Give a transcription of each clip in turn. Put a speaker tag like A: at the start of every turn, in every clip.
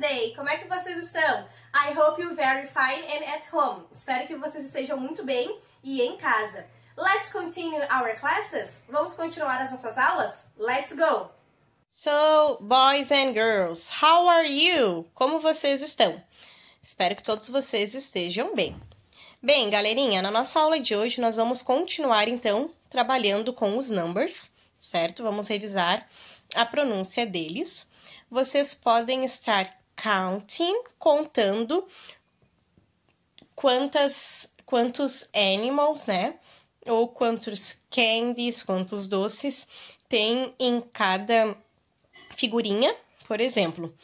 A: today! Como é que vocês estão? I hope you're very fine and at home. Espero que vocês estejam muito bem e em casa. Let's continue our classes? Vamos continuar as nossas aulas? Let's go! So, boys and girls, how are you? Como vocês estão? Espero que todos vocês estejam bem. Bem, galerinha, na nossa aula de hoje nós vamos continuar então trabalhando com os numbers, certo? Vamos revisar a pronúncia deles. Vocês podem estar counting, contando quantas, quantos animals, né? Ou quantos candies, quantos doces tem em cada figurinha. Por exemplo,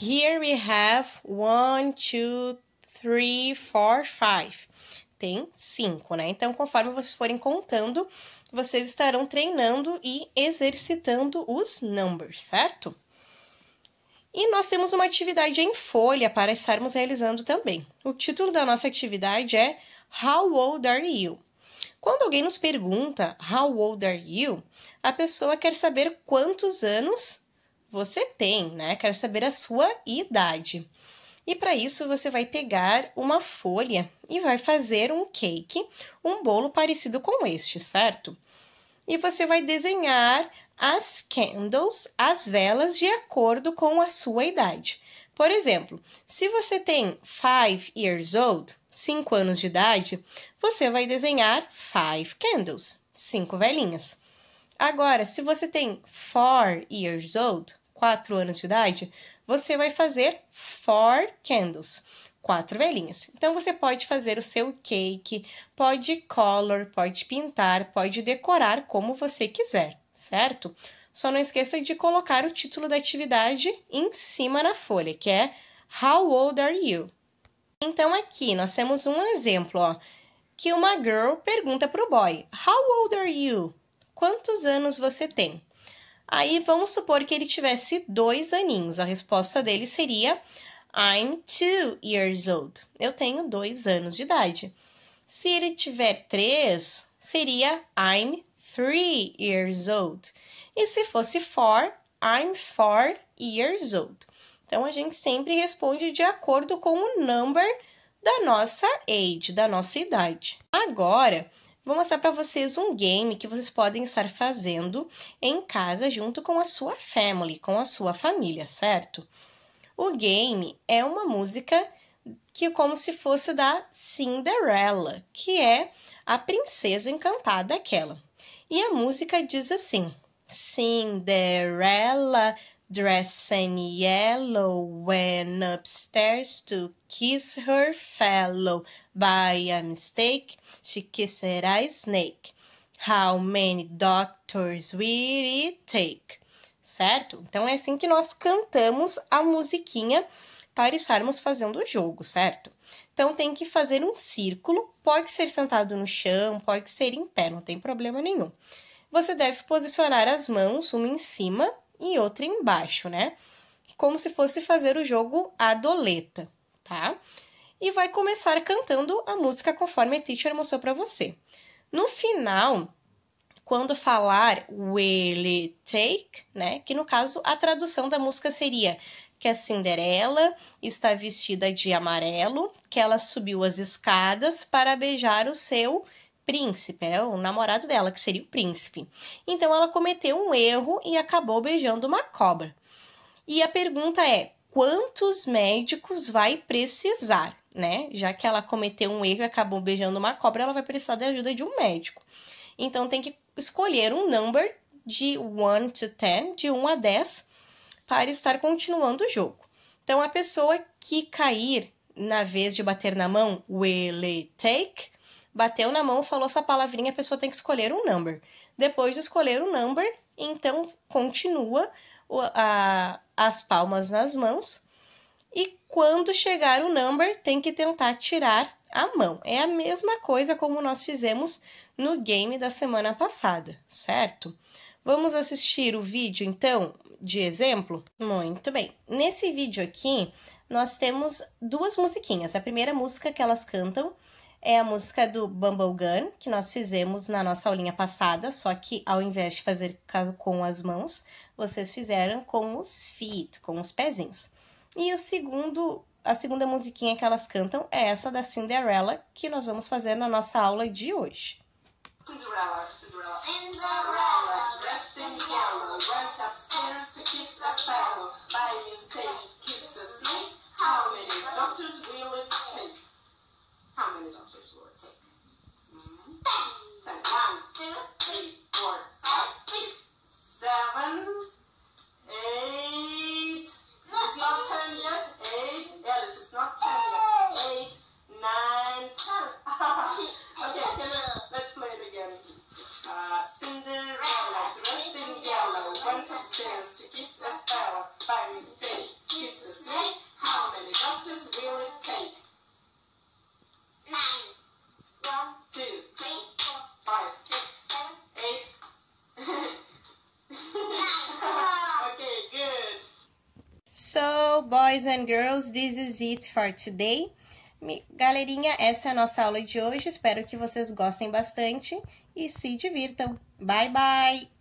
A: here we have one, two, three, four, five. Tem cinco, né? Então, conforme vocês forem contando, vocês estarão treinando e exercitando os numbers, certo? E nós temos uma atividade em folha para estarmos realizando também. O título da nossa atividade é How old are you? Quando alguém nos pergunta How old are you? A pessoa quer saber quantos anos você tem, né? Quer saber a sua idade. E para isso você vai pegar uma folha e vai fazer um cake, um bolo parecido com este, certo? E você vai desenhar as candles, as velas, de acordo com a sua idade. Por exemplo, se você tem 5 years old, 5 anos de idade, você vai desenhar 5 candles, 5 velhinhas. Agora, se você tem 4 years old, 4 anos de idade, você vai fazer 4 candles, 4 velhinhas. Então, você pode fazer o seu cake, pode color, pode pintar, pode decorar como você quiser certo? Só não esqueça de colocar o título da atividade em cima na folha, que é How old are you? Então aqui nós temos um exemplo, ó, que uma girl pergunta para o boy: How old are you? Quantos anos você tem? Aí vamos supor que ele tivesse dois aninhos. A resposta dele seria I'm two years old. Eu tenho dois anos de idade. Se ele tiver três, seria I'm three years old. E se fosse four, I'm four years old. Então a gente sempre responde de acordo com o number da nossa age, da nossa idade. Agora, vou mostrar para vocês um game que vocês podem estar fazendo em casa junto com a sua family, com a sua família, certo? O game é uma música que é como se fosse da Cinderella, que é a princesa encantada aquela. E a música diz assim: Cinderella dressing in yellow went upstairs to kiss her fellow. By a mistake, she kissed a snake. How many doctors will it take? Certo? Então é assim que nós cantamos a musiquinha para estarmos fazendo o jogo, certo? Então tem que fazer um círculo, pode ser sentado no chão, pode ser em pé, não tem problema nenhum. Você deve posicionar as mãos, uma em cima e outra embaixo, né? Como se fosse fazer o jogo à doleta, tá? E vai começar cantando a música conforme a teacher mostrou para você. No final, quando falar will it take, né? Que no caso a tradução da música seria que é a Cinderela está vestida de amarelo, que ela subiu as escadas para beijar o seu príncipe, né? o namorado dela, que seria o príncipe. Então ela cometeu um erro e acabou beijando uma cobra. E a pergunta é: quantos médicos vai precisar, né? Já que ela cometeu um erro e acabou beijando uma cobra, ela vai precisar da ajuda de um médico. Então tem que escolher um number de 1 to 10, de 1 a 10, para estar continuando o jogo. Então, a pessoa que cair na vez de bater na mão, will it take? Bateu na mão, falou essa palavrinha, a pessoa tem que escolher um number. Depois de escolher o um number, então continua a, as palmas nas mãos. E quando chegar o number, tem que tentar tirar a mão. É a mesma coisa como nós fizemos no game da semana passada, certo? Vamos assistir o vídeo então de exemplo? Muito bem. Nesse vídeo aqui, nós temos duas musiquinhas. A primeira música que elas cantam é a música do Gun, que nós fizemos na nossa aulinha passada, só que ao invés de fazer com as mãos, vocês fizeram com os feet, com os pezinhos. E o segundo a segunda musiquinha que elas cantam é essa da Cinderella, que nós vamos fazer na nossa aula de hoje. Cinderella, Cinderella. Cinderella, dressed in yellow, went upstairs to kiss a fellow. By mistake, kissed a snake. How many doctors will it take? How many doctors will it take? chance to kiss a fella by mistake. Kiss the snake, how many doctors will it take? Nine. One, two, three, four, five, six, seven, eight. So, boys and girls, this is it for today. Galerinha, essa é a nossa aula de hoje. Espero que vocês gostem bastante e se divirtam. Bye, bye!